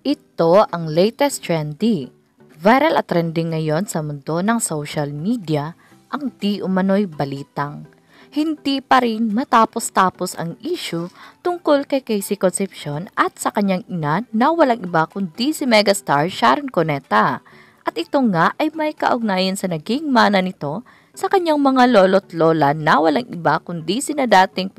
Ito ang latest trendy. Viral at trending ngayon sa mundo ng social media ang di umano'y balitang. Hindi pa rin matapos-tapos ang issue tungkol kay Casey Concepcion at sa kanyang ina na walang iba kundi si megastar Sharon Cuneta. At ito nga ay may kaugnayan sa naging mana nito sa kanyang mga lolo't lola na walang iba kundi sina dating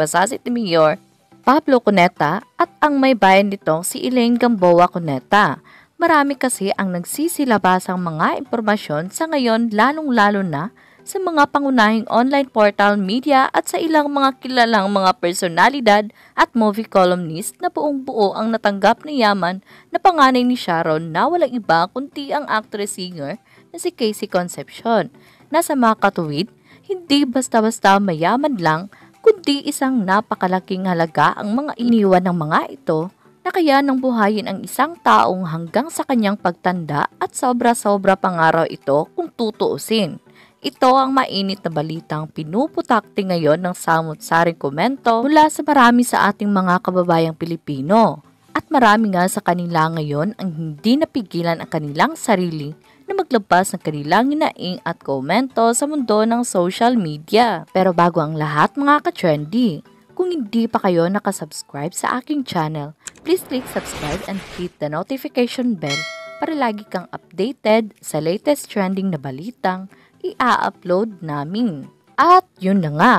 Mayor Pablo Cuneta at ang may bayan nitong si Elaine Gamboa Cuneta. Marami kasi ang nagsisilabasang mga impormasyon sa ngayon lalong-lalo na sa mga pangunahing online portal media at sa ilang mga kilalang mga personalidad at movie columnist na buong buo ang natanggap na Yaman na panganay ni Sharon na walang iba kundi ang actress-singer na si Casey Concepcion Nasa mga katuwid, hindi basta-basta mayaman lang kundi isang napakalaking halaga ang mga iniwan ng mga ito na kaya nang buhayin ang isang taong hanggang sa kanyang pagtanda at sobra-sobra pangaraw ito kung tutuusin. Ito ang mainit na balitang pinuputakti ngayon ng samot-saring komento mula sa marami sa ating mga kababayang Pilipino. At marami nga sa kanila ngayon ang hindi napigilan ang kanilang sarili na maglabas ng kanilang inaing at komento sa mundo ng social media. Pero bago ang lahat mga ka-trendy, kung hindi pa kayo nakasubscribe sa aking channel, please click subscribe and hit the notification bell para lagi kang updated sa latest trending na balitang i-upload namin. At yun na nga,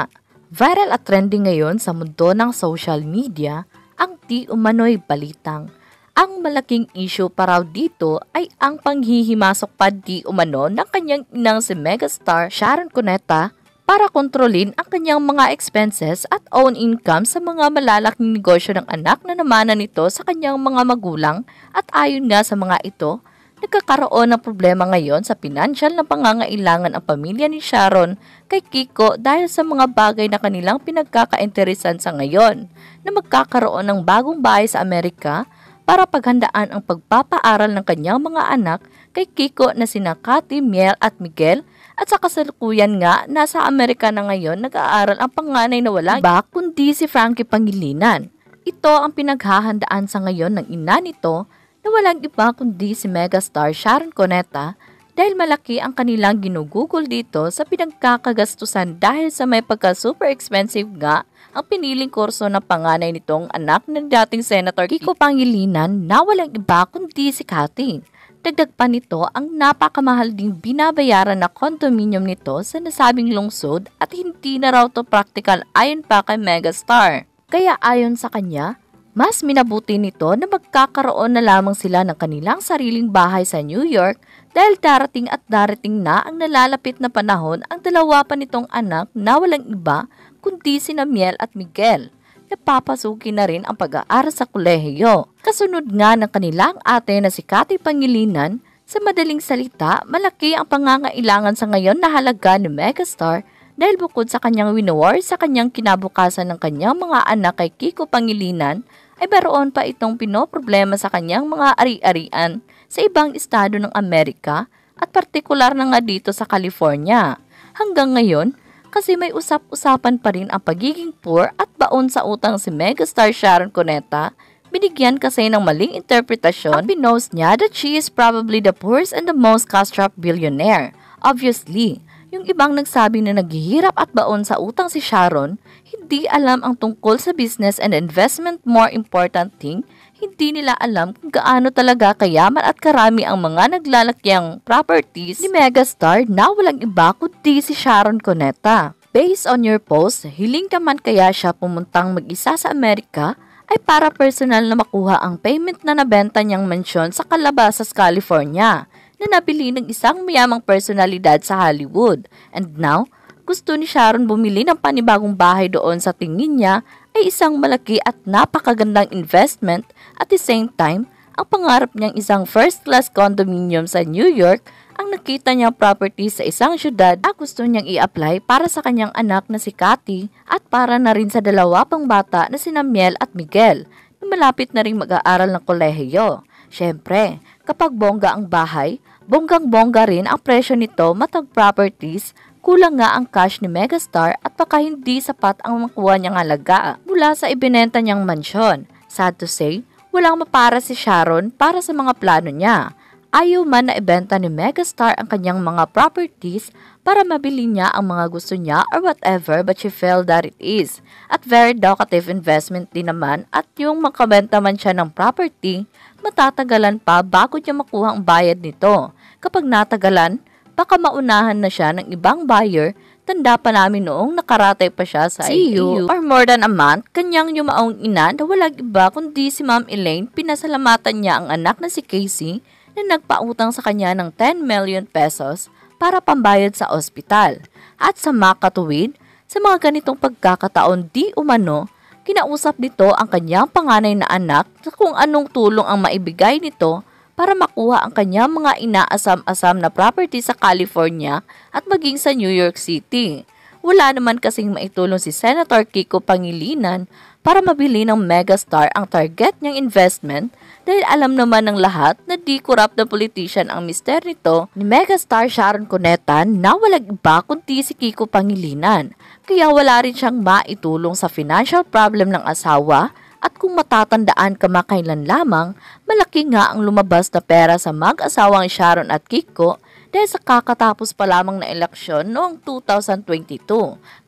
viral at trending ngayon sa mundo ng social media ang di umano'y balitang ang malaking issue para dito ay ang panghihimasok pa di umano ng kanyang inang si megastar Sharon Cuneta para kontrolin ang kanyang mga expenses at own income sa mga malalaking negosyo ng anak na namanan nito sa kanyang mga magulang at ayon nga sa mga ito, nagkakaroon ng problema ngayon sa financial na pangangailangan ang pamilya ni Sharon kay Kiko dahil sa mga bagay na kanilang pinagkakainteresan sa ngayon na magkakaroon ng bagong bahay sa Amerika para paghandaan ang pagpapaaral ng kanyang mga anak kay Kiko na sina Cathy, Miel at Miguel at sa kasalukuyan nga nasa Amerika na ngayon nag-aaral ang panganay na walang iba kundi si Frankie Pangilinan. Ito ang pinaghahandaan sa ngayon ng ina nito na walang iba kundi si megastar Sharon Coneta dahil malaki ang kanilang ginugugol dito sa pinagkakagastusan dahil sa may pagka-super expensive nga ang piniling kurso ng panganay nitong anak ng dating Senator Kiko Pangilinan na walang iba kundi si Kating. Dagdag pa nito ang napakamahal ding binabayaran na condominium nito sa nasabing lungsod at hindi na raw to practical ayon pa kay Megastar. Kaya ayon sa kanya, mas minabuti nito na magkakaroon na lamang sila ng kanilang sariling bahay sa New York dahil darating at darating na ang nalalapit na panahon ang dalawa pa nitong anak na walang iba kundi si Miel at Miguel na papasukin na rin ang pag-aaral sa kolehiyo. Kasunod nga ng kanilang ate na si Kati Pangilinan, sa madaling salita, malaki ang pangangailangan sa ngayon na halaga ni Megastar dahil bukod sa kanyang winawar sa kanyang kinabukasan ng kanyang mga anak kay Kiko Pangilinan ay baroon pa itong pinoproblema sa kanyang mga ari-arian sa ibang estado ng Amerika at partikular na nga dito sa California. Hanggang ngayon, kasi may usap-usapan pa rin ang pagiging poor at baon sa utang si megastar Sharon Cuneta binigyan kasi ng maling interpretasyon at niya that she is probably the poorest and the most cash-strapped billionaire. Obviously, yung ibang nagsabi na naghihirap at baon sa utang si Sharon, hindi alam ang tungkol sa business and investment more important thing, hindi nila alam kung gaano talaga kayaman at karami ang mga naglalakyang properties ni megastar na walang iba kundi si Sharon Coneta. Based on your post, hiling ka man kaya siya pumuntang mag-isa sa Amerika ay para personal na makuha ang payment na nabenta niyang mansyon sa Calabasas, California na napili ng isang mayamang personalidad sa Hollywood. And now, gusto ni Sharon bumili ng panibagong bahay doon sa tingin niya ay isang malaki at napakagandang investment at the same time, ang pangarap niyang isang first-class condominium sa New York ang nakita niyang property sa isang syudad na gusto niyang i-apply para sa kanyang anak na si Cathy at para na rin sa dalawa pang bata na si Namiel at Miguel na malapit na rin mag-aaral ng kolehiyo. Siyempre, kapag bongga ang bahay, Bonggang-bongga rin ang presyo nito matag properties, kulang nga ang cash ni Megastar at baka hindi sapat ang makuha niyang alaga mula sa ibinenta niyang mansyon. Sad to say, walang mapara si Sharon para sa mga plano niya. Ayaw man na ibenta ni Megastar ang kanyang mga properties para mabili niya ang mga gusto niya or whatever but she felt that it is. At very lucrative investment din naman at yung makabenta man siya ng property, matatagalan pa bago niya makuha ang bayad nito. Kapag natagalan, baka maunahan na siya ng ibang buyer tanda pa namin noong nakaratay pa siya sa See ICU. You. For more than a month, kanyang yumaong ina na walang iba kundi si Ma'am Elaine pinasalamatan niya ang anak na si Casey na nagpautang sa kanya ng 10 million pesos para pambayad sa ospital. At sa makatuwid, sa mga ganitong pagkakataon di umano, Kinausap nito ang kanyang panganay na anak sa kung anong tulong ang maibigay nito para makuha ang kanyang mga inaasam-asam na property sa California at maging sa New York City. Wala naman kasing maitulong si Senator Kiko Pangilinan para mabili ng megastar ang target niyang investment dahil alam naman ng lahat na di corrupt na politician ang mister nito ni megastar Sharon Cunetan na walang iba kundi si Kiko Pangilinan. Kaya wala rin siyang maitulong sa financial problem ng asawa at kung matatandaan kamakailan lamang, malaki nga ang lumabas na pera sa mag-asawang Sharon at Kiko dahil sa kakatapos pa lamang na eleksyon noong 2022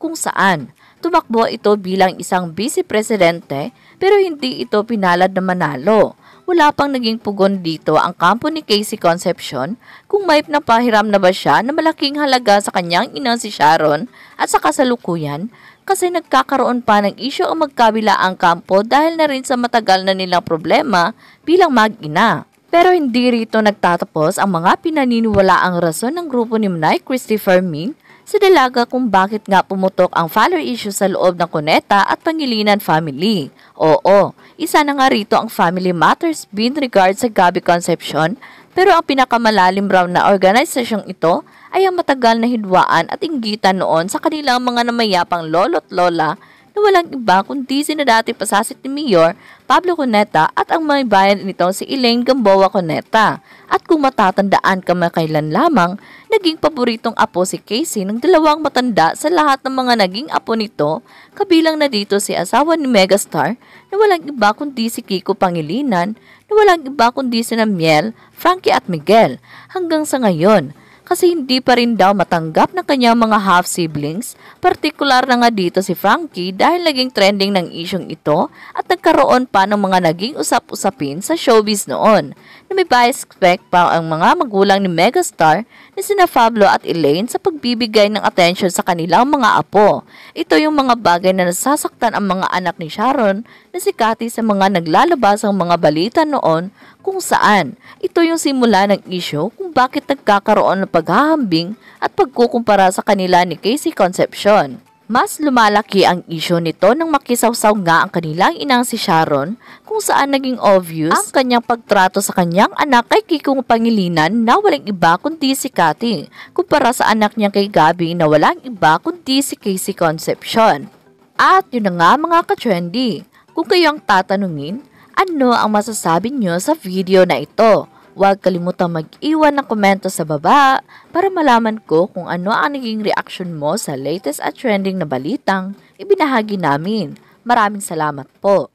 kung saan tumakbo ito bilang isang vice-presidente pero hindi ito pinalad na manalo. Wala pang naging pugon dito ang kampo ni Casey Concepcion kung may napahiram na ba siya na malaking halaga sa kanyang ina si Sharon at sa kasalukuyan kasi nagkakaroon pa ng isyo ang magkabila ang kampo dahil na rin sa matagal na nilang problema bilang mag-ina. Pero hindi rito nagtatapos ang mga pinaniniwalaang rason ng grupo ni Manay Christopher Min sa dalaga kung bakit nga pumutok ang follower issue sa loob ng Cuneta at Pangilinan family. Oo, isa na nga rito ang family matters bin regard sa Gabi Conception pero ang pinakamalalim raw na organisasyong ito ay ang matagal na hidwaan at inggitan noon sa kanilang mga namayapang lolo't lola na walang iba kundi sinadati pa sa pasasit ni Mayor Pablo Cuneta at ang may bayan nito si Elaine Gamboa Coneta. At kung matatandaan ka kamakailan lamang, naging paboritong apo si Casey ng dalawang matanda sa lahat ng mga naging apo nito, kabilang na dito si asawa ni Megastar na walang iba kundi si Kiko Pangilinan, na walang iba kundi si Namiel, Frankie at Miguel, hanggang sa ngayon kasi hindi pa rin daw matanggap ng kanyang mga half-siblings. Partikular na nga dito si Frankie dahil naging trending ng isyong ito at nagkaroon pa ng mga naging usap-usapin sa showbiz noon na may bias effect pa ang mga magulang ni megastar na sina Pablo at Elaine sa pagbibigay ng atensyon sa kanilang mga apo. Ito yung mga bagay na nasasaktan ang mga anak ni Sharon na si Cathy sa mga naglalabas ang mga balita noon kung saan ito yung simula ng issue kung bakit nagkakaroon ng paghahambing at pagkukumpara sa kanila ni Casey Concepcion. Mas lumalaki ang isyo nito nang makisawsaw nga ang kanilang inang si Sharon kung saan naging obvious ang kanyang pagtrato sa kanyang anak kay Kikong Pangilinan na walang iba kundi si Cathy kumpara sa anak niya kay Gabby na walang iba kundi si Casey Conception. At yun na nga mga ka-trendy, kung kayo ang tatanungin, ano ang masasabi niyo sa video na ito? Huwag kalimutang mag-iwan ng komento sa baba para malaman ko kung ano ang naging reaction mo sa latest at trending na balitang ibinahagi namin. Maraming salamat po!